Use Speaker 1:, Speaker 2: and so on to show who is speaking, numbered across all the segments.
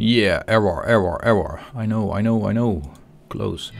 Speaker 1: Yeah, error, error, error. I know, I know, I know. Close.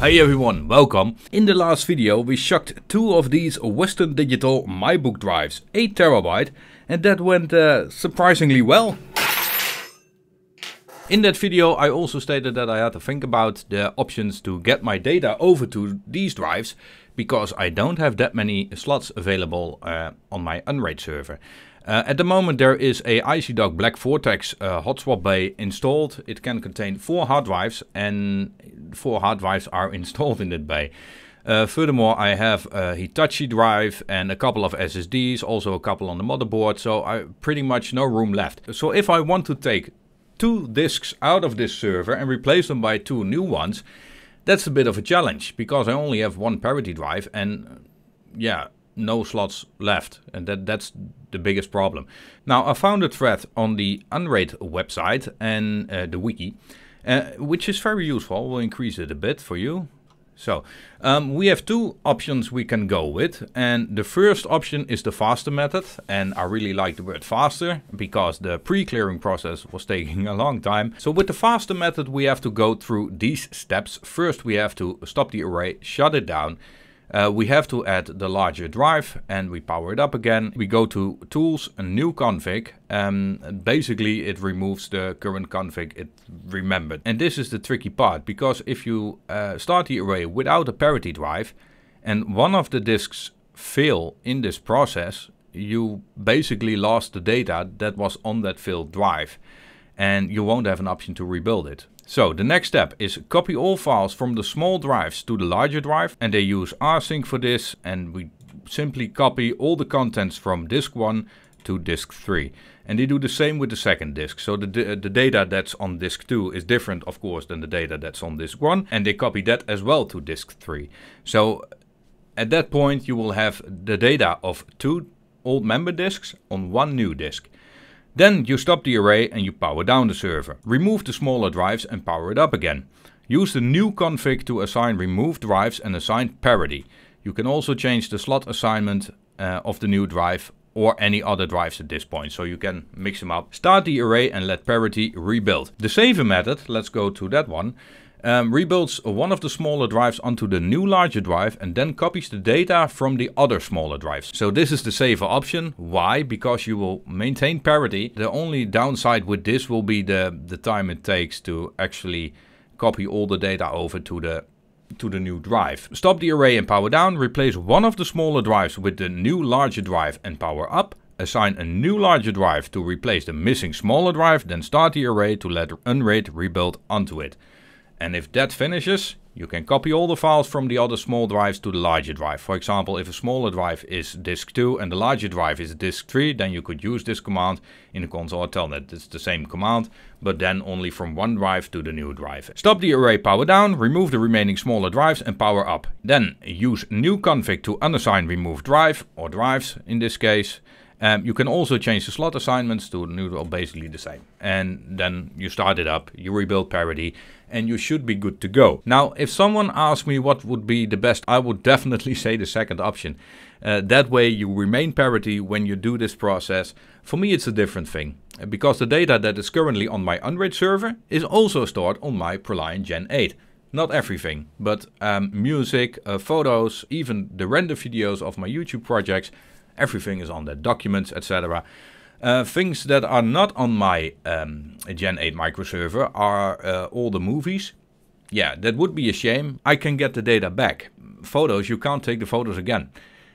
Speaker 1: Hey everyone, welcome. In the last video we shucked two of these Western Digital MyBook drives, 8TB, and that went uh, surprisingly well. In that video I also stated that I had to think about the options to get my data over to these drives because I don't have that many slots available uh, on my Unraid server. Uh, at the moment there is a ICDock Black Vortex uh, hot swap bay installed. It can contain four hard drives and four hard drives are installed in that bay. Uh, furthermore, I have a Hitachi drive and a couple of SSDs, also a couple on the motherboard, so I pretty much no room left. So if I want to take two disks out of this server and replace them by two new ones, that's a bit of a challenge because I only have one parity drive and yeah, no slots left. And that, that's the biggest problem. Now, I found a thread on the Unraid website and uh, the wiki, uh, which is very useful. We'll increase it a bit for you. So um, we have two options we can go with. And the first option is the faster method. And I really like the word faster because the pre-clearing process was taking a long time. So with the faster method, we have to go through these steps. First, we have to stop the array, shut it down, uh, we have to add the larger drive and we power it up again. We go to tools, new config. Um, and basically it removes the current config it remembered. And this is the tricky part because if you uh, start the array without a parity drive and one of the disks fail in this process, you basically lost the data that was on that failed drive and you won't have an option to rebuild it. So the next step is copy all files from the small drives to the larger drive and they use rsync for this and we simply copy all the contents from disk 1 to disk 3. And they do the same with the second disk. So the, uh, the data that's on disk 2 is different of course than the data that's on disk 1 and they copy that as well to disk 3. So at that point you will have the data of two old member disks on one new disk. Then you stop the array and you power down the server. Remove the smaller drives and power it up again. Use the new config to assign removed drives and assign parity. You can also change the slot assignment uh, of the new drive or any other drives at this point, so you can mix them up. Start the array and let parity rebuild. The saver method, let's go to that one, um, rebuilds one of the smaller drives onto the new larger drive and then copies the data from the other smaller drives. So this is the safer option. Why? Because you will maintain parity. The only downside with this will be the, the time it takes to actually copy all the data over to the to the new drive. Stop the array and power down, replace one of the smaller drives with the new larger drive and power up, assign a new larger drive to replace the missing smaller drive, then start the array to let unrate rebuild onto it. And if that finishes, you can copy all the files from the other small drives to the larger drive. For example, if a smaller drive is disk 2 and the larger drive is disk 3, then you could use this command in the console or telnet. It's the same command, but then only from one drive to the new drive. Stop the array power down, remove the remaining smaller drives and power up. Then use new config to unassign remove drive or drives in this case um, you can also change the slot assignments to noodle basically the same. And then you start it up, you rebuild parity, and you should be good to go. Now, if someone asks me what would be the best, I would definitely say the second option. Uh, that way you remain parity when you do this process. For me, it's a different thing uh, because the data that is currently on my Unraid server is also stored on my ProLiant Gen 8. Not everything, but um, music, uh, photos, even the render videos of my YouTube projects everything is on there, documents, etc. Uh, things that are not on my um, Gen 8 microserver are uh, all the movies. Yeah, that would be a shame. I can get the data back. Photos, you can't take the photos again.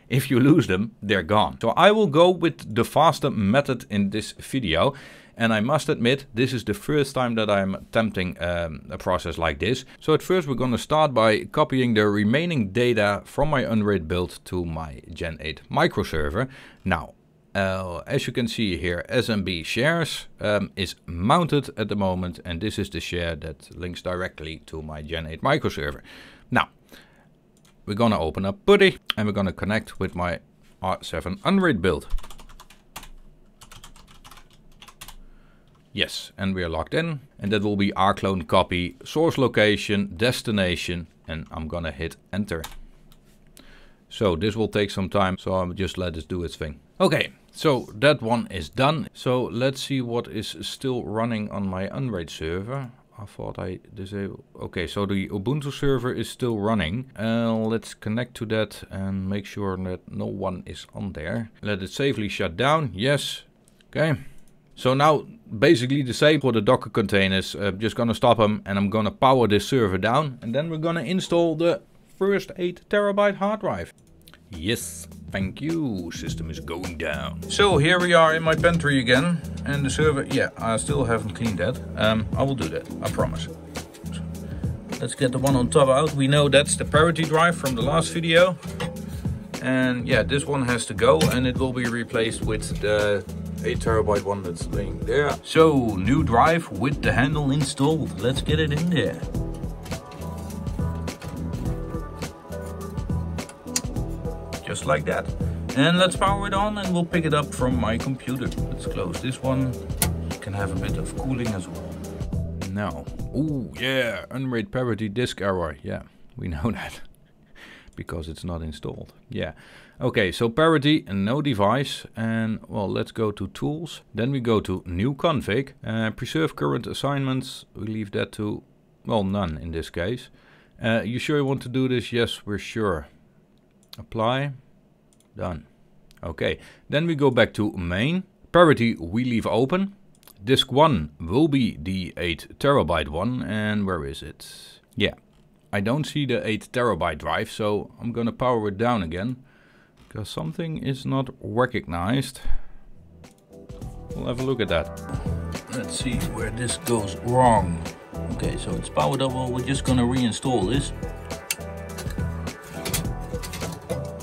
Speaker 1: If you lose them, they're gone. So I will go with the faster method in this video. And I must admit, this is the first time that I'm attempting um, a process like this. So at first we're going to start by copying the remaining data from my Unraid build to my Gen 8 microserver. Now, uh, as you can see here, SMB shares um, is mounted at the moment. And this is the share that links directly to my Gen 8 microserver. Now, we're going to open up PuTTY and we're going to connect with my R7 Unraid build. Yes, and we are logged in. And that will be our clone copy, source location, destination, and I'm gonna hit enter. So this will take some time, so I'll just let it do its thing. Okay, so that one is done. So let's see what is still running on my Unraid server. I thought I disabled. Okay, so the Ubuntu server is still running. Uh, let's connect to that and make sure that no one is on there. Let it safely shut down. Yes. Okay. So now basically the same for the Docker containers. I'm uh, just gonna stop them and I'm gonna power this server down and then we're gonna install the first 8 terabyte hard drive. Yes, thank you, system is going down. So here we are in my pantry again and the server, yeah, I still haven't cleaned that. Um, I will do that, I promise. Let's get the one on top out. We know that's the parity drive from the last video. And yeah, this one has to go and it will be replaced with the a terabyte one that's laying there. So, new drive with the handle installed. Let's get it in there. Just like that. And let's power it on and we'll pick it up from my computer. Let's close this one. can have a bit of cooling as well. Now, oh yeah, unraid parity disk error. Yeah, we know that because it's not installed. Yeah. Okay, so parity and no device. And well, let's go to tools. Then we go to new config. Uh, preserve current assignments. We leave that to, well, none in this case. Uh, you sure you want to do this? Yes, we're sure. Apply. Done. Okay, then we go back to main. Parity we leave open. Disk 1 will be the 8 terabyte one. And where is it? Yeah, I don't see the 8 terabyte drive, so I'm gonna power it down again. Because something is not recognized. We'll have a look at that. Let's see where this goes wrong. Okay, so it's powered up, well, we're just gonna reinstall this.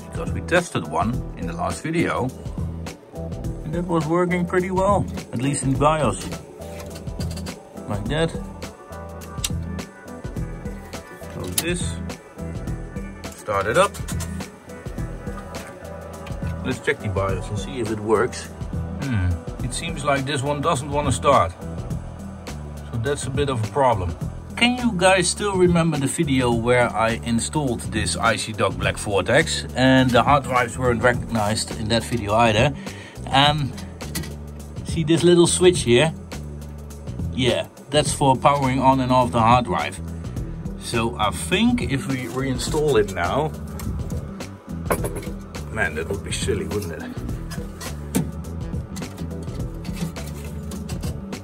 Speaker 1: Because we tested one in the last video. And it was working pretty well, at least in BIOS. Like that. this, start it up. Let's check the BIOS and see if it works. Hmm, it seems like this one doesn't want to start. So that's a bit of a problem. Can you guys still remember the video where I installed this IC Dock Black Vortex and the hard drives weren't recognized in that video either. And um, see this little switch here? Yeah, that's for powering on and off the hard drive. So I think if we reinstall it now, man, that would be silly, wouldn't it?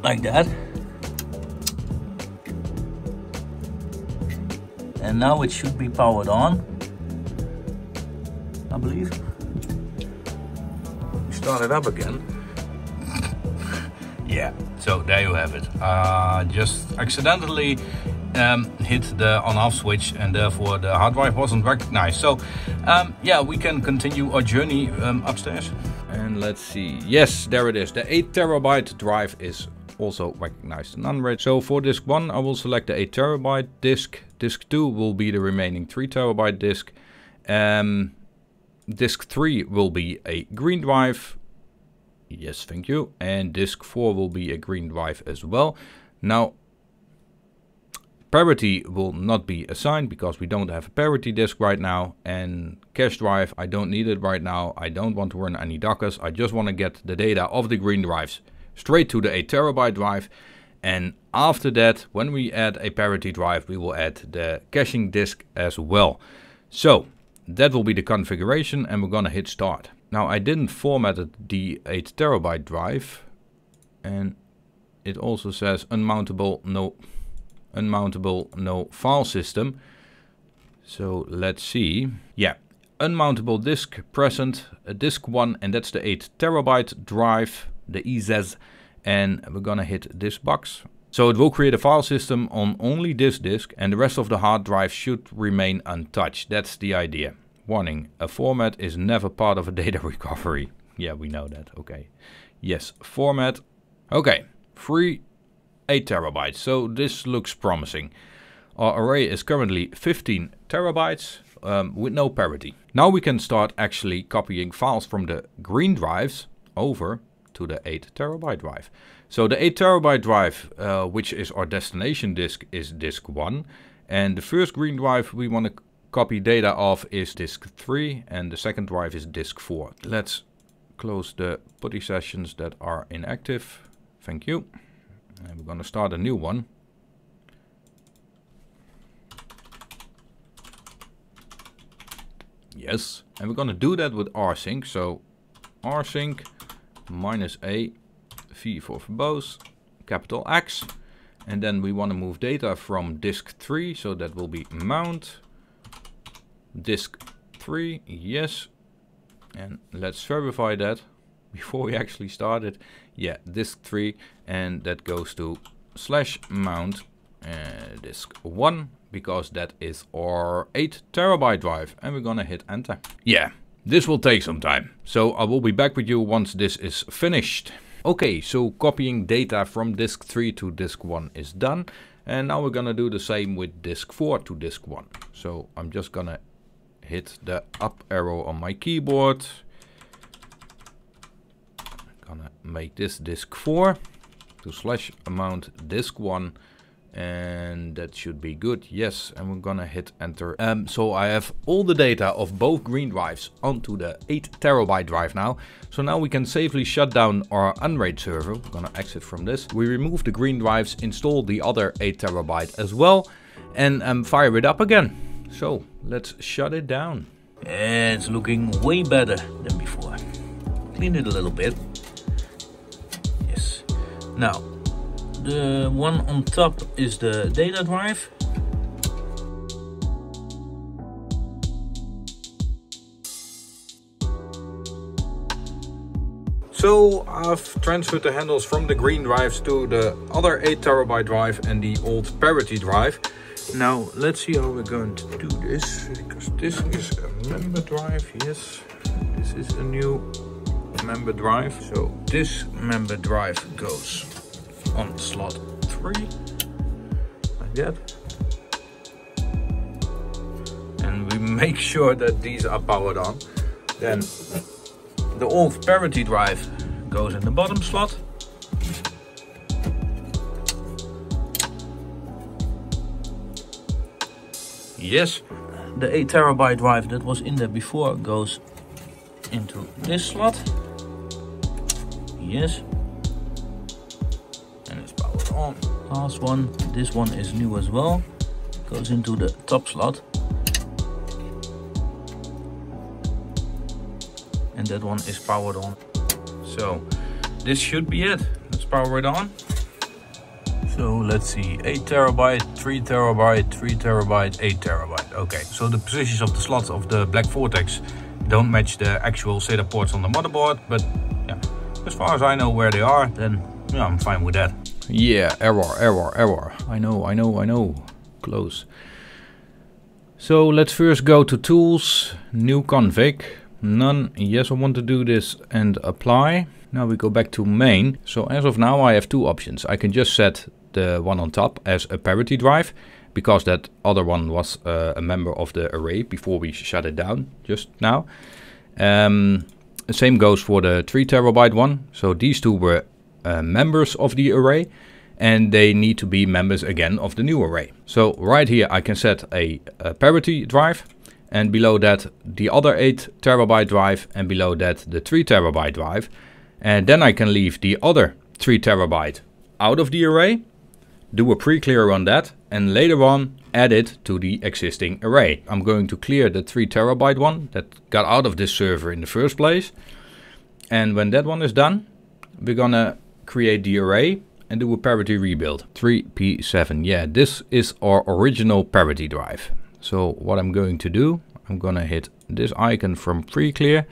Speaker 1: Like that. And now it should be powered on, I believe. Start it up again. yeah, so there you have it. Uh, just accidentally um, hit the on-off switch and therefore the hard drive wasn't recognized. So um, yeah, we can continue our journey um, upstairs. And let's see. Yes, there it is. The 8 terabyte drive is also recognized and unread. So for disk 1, I will select the 8 terabyte disk. Disk 2 will be the remaining 3 terabyte disk. Um, disk 3 will be a green drive. Yes, thank you. And disk 4 will be a green drive as well. Now, Parity will not be assigned because we don't have a parity disk right now. And cache drive, I don't need it right now. I don't want to run any Dockers. I just want to get the data of the green drives straight to the 8 terabyte drive. And after that, when we add a parity drive, we will add the caching disk as well. So that will be the configuration and we're gonna hit start. Now I didn't format the 8 terabyte drive and it also says unmountable, no, unmountable no file system. So let's see. Yeah, unmountable disk present, a disk one, and that's the 8 terabyte drive, the EZES. And we're gonna hit this box. So it will create a file system on only this disk and the rest of the hard drive should remain untouched. That's the idea. Warning, a format is never part of a data recovery. Yeah, we know that. Okay. Yes, format. Okay, free 8 terabytes. So this looks promising. Our array is currently 15 terabytes um, with no parity. Now we can start actually copying files from the green drives over to the 8 terabyte drive. So the 8 terabyte drive, uh, which is our destination disk, is disk 1. And the first green drive we want to copy data of is disk 3 and the second drive is disk 4. Let's close the putty sessions that are inactive. Thank you. And we're going to start a new one. Yes. And we're going to do that with rsync. So rsync minus a v for verbose capital X. And then we want to move data from disk 3. So that will be mount disk 3. Yes. And let's verify that before we actually start it yeah, disk 3, and that goes to slash mount uh, disk 1, because that is our 8 terabyte drive, and we're gonna hit enter. Yeah, this will take some time, so I will be back with you once this is finished. Okay, so copying data from disk 3 to disk 1 is done, and now we're gonna do the same with disk 4 to disk 1. So I'm just gonna hit the up arrow on my keyboard, gonna make this disk 4 to slash amount disk 1 and that should be good yes and we're gonna hit enter um, so i have all the data of both green drives onto the 8 terabyte drive now so now we can safely shut down our unraid server we're gonna exit from this we remove the green drives install the other 8 terabyte as well and um, fire it up again so let's shut it down it's looking way better than before clean it a little bit now, the one on top is the data drive. So I've transferred the handles from the green drives to the other 8TB drive and the old parity drive. Now let's see how we're going to do this, because this is a member drive, yes. This is a new member drive. So this member drive goes on slot three, like that. And we make sure that these are powered on. Then the old parity drive goes in the bottom slot. Yes, the 8 terabyte drive that was in there before goes into this slot. Yes. And it's powered on. Last one. This one is new as well. Goes into the top slot. And that one is powered on. So this should be it. Let's power it on. So let's see, 8 terabyte, 3 terabyte, 3 terabyte, 8 terabyte. Okay, so the positions of the slots of the Black Vortex don't match the actual SATA ports on the motherboard, but as far as I know where they are, then yeah, I'm fine with that. Yeah, error, error, error. I know, I know, I know. Close. So let's first go to tools, new config, none, yes I want to do this and apply. Now we go back to main. So as of now I have two options. I can just set the one on top as a parity drive because that other one was uh, a member of the array before we shut it down just now. Um, the same goes for the 3 terabyte one. So these two were uh, members of the array and they need to be members again of the new array. So right here I can set a, a parity drive and below that the other 8 terabyte drive and below that the 3 terabyte drive and then I can leave the other 3 terabyte out of the array do a pre-clear on that and later on Add it to the existing array. I'm going to clear the 3 terabyte one that got out of this server in the first place. And when that one is done, we're gonna create the array and do a parity rebuild. 3p7, yeah, this is our original parity drive. So what I'm going to do, I'm gonna hit this icon from pre-clear.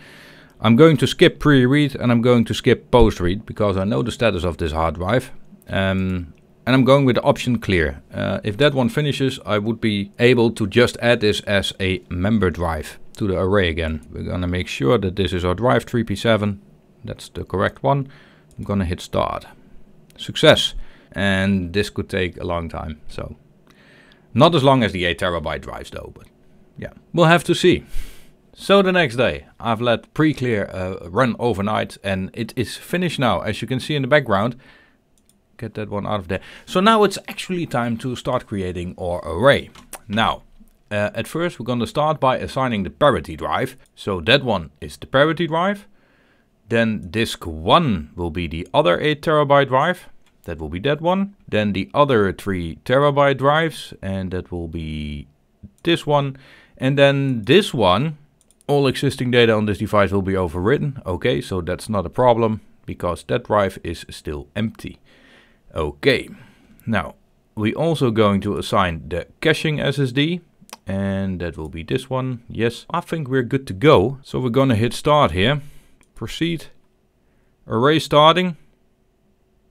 Speaker 1: I'm going to skip pre-read and I'm going to skip post-read because I know the status of this hard drive. Um, and I'm going with the option clear. Uh, if that one finishes, I would be able to just add this as a member drive to the array again. We're gonna make sure that this is our drive 3p7. That's the correct one. I'm gonna hit start. Success. And this could take a long time, so. Not as long as the 8 terabyte drives though, but yeah, we'll have to see. So the next day, I've let pre-clear uh, run overnight and it is finished now. As you can see in the background, get that one out of there. So now it's actually time to start creating our array. Now, uh, at first we're going to start by assigning the parity drive. So that one is the parity drive. Then disk 1 will be the other 8 terabyte drive. That will be that one. Then the other 3 terabyte drives and that will be this one. And then this one, all existing data on this device will be overwritten. Okay, so that's not a problem because that drive is still empty. Okay, now we're also going to assign the caching SSD and that will be this one. Yes, I think we're good to go. So we're gonna hit start here. Proceed. Array starting.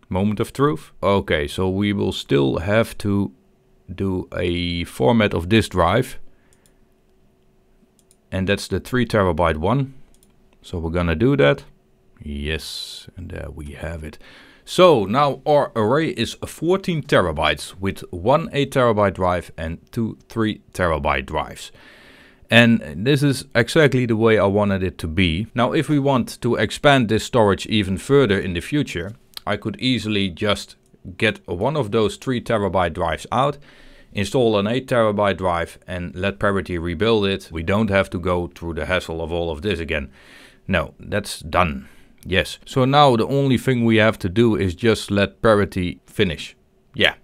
Speaker 1: Moment of truth. Okay, so we will still have to do a format of this drive. And that's the 3 terabyte one. So we're gonna do that. Yes, and there we have it. So now our array is 14 terabytes with one 8 terabyte drive and two 3 terabyte drives. And this is exactly the way I wanted it to be. Now if we want to expand this storage even further in the future, I could easily just get one of those 3 terabyte drives out, install an 8 terabyte drive and let Parity rebuild it. We don't have to go through the hassle of all of this again. No, that's done. Yes, so now the only thing we have to do is just let parity finish. Yeah,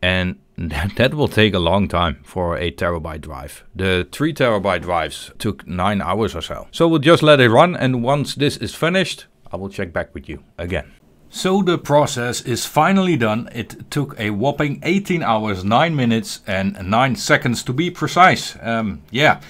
Speaker 1: and that will take a long time for a terabyte drive. The 3 terabyte drives took 9 hours or so. So we'll just let it run and once this is finished, I will check back with you again. So the process is finally done. It took a whopping 18 hours, 9 minutes and 9 seconds to be precise. Um, yeah,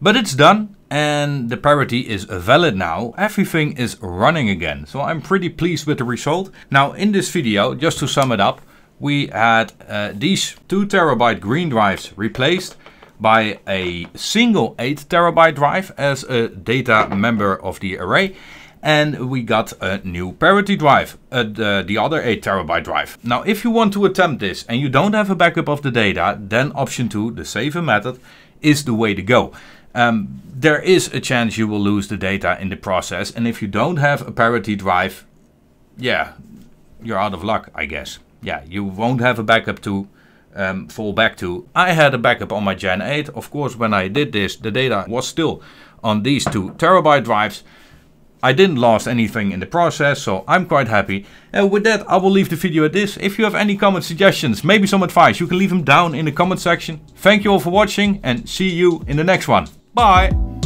Speaker 1: but it's done and the parity is valid now, everything is running again. So I'm pretty pleased with the result. Now in this video, just to sum it up, we had uh, these 2 terabyte green drives replaced by a single 8 terabyte drive as a data member of the array and we got a new parity drive, uh, the, the, other 8 terabyte drive. Now if you want to attempt this and you don't have a backup of the data, then option 2, the saver method, is the way to go um, there is a chance you will lose the data in the process. And if you don't have a parity drive, yeah, you're out of luck, I guess. Yeah, you won't have a backup to um, fall back to. I had a backup on my Gen 8. Of course, when I did this, the data was still on these two terabyte drives. I didn't lose anything in the process, so I'm quite happy. And with that, I will leave the video at this. If you have any comments, suggestions, maybe some advice, you can leave them down in the comment section. Thank you all for watching and see you in the next one. Bye.